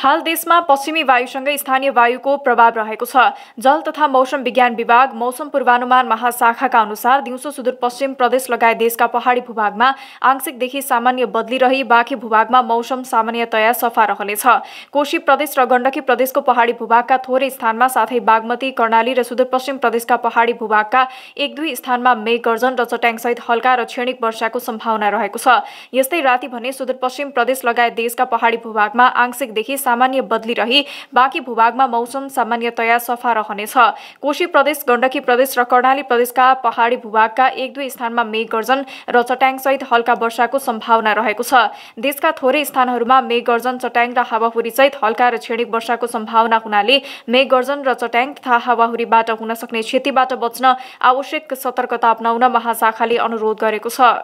हाल देशमा पश्चिमी वायुसँगै स्थानीय वायुको प्रभाव रहेको छ जल तथा मौसम विज्ञान विभाग मौसम पूर्वानुमान महाशाखाका अनुसार दिउँसो सुदूरपश्चिम प्रदेश लगायत देशका पहाडी भूभागमा आंशिकदेखि सामान्य बदली रही बाँकी भूभागमा मौसम सामान्यतया सफा रहनेछ कोशी प्रदेश र गण्डकी प्रदेशको पहाडी भूभागका थोरै स्थानमा साथै बागमती कर्णाली र सुदूरपश्चिम प्रदेशका पहाडी भूभागका एक दुई स्थानमा मेघ गर्जन र चट्याङसहित हल्का र क्षणिक वर्षाको सम्भावना रहेको छ यस्तै राति भने सुदूरपश्चिम प्रदेश लगायत देशका पहाडी भूभागमा आंशिकदेखि सामान्य बदली रही बाँकी भूभागमा मौसम सामान्यतया सफा रहनेछ कोशी प्रदेश गण्डकी प्रदेश र कर्णाली प्रदेशका पहाडी भूभागका एक दुई स्थानमा गर्जन र चट्याङसहित हल्का वर्षाको सम्भावना रहेको छ देशका थोरै स्थानहरूमा मेघगर्जन चट्याङ र हावाहुरी सहित हल्का र क्षणिक वर्षाको सम्भावना हुनाले गर्जन र चट्याङ तथा हावाहुरीबाट हुन सक्ने क्षतिबाट बच्न आवश्यक सतर्कता अप्नाउन महाशाखाले अनुरोध गरेको छ